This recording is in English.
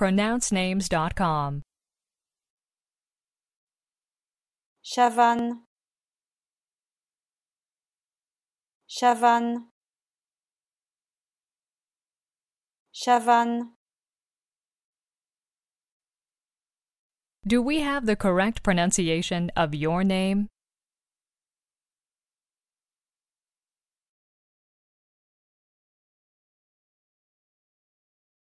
pronouncenames.com. Chavannes Chavannes Chavannes Do we have the correct pronunciation of your name?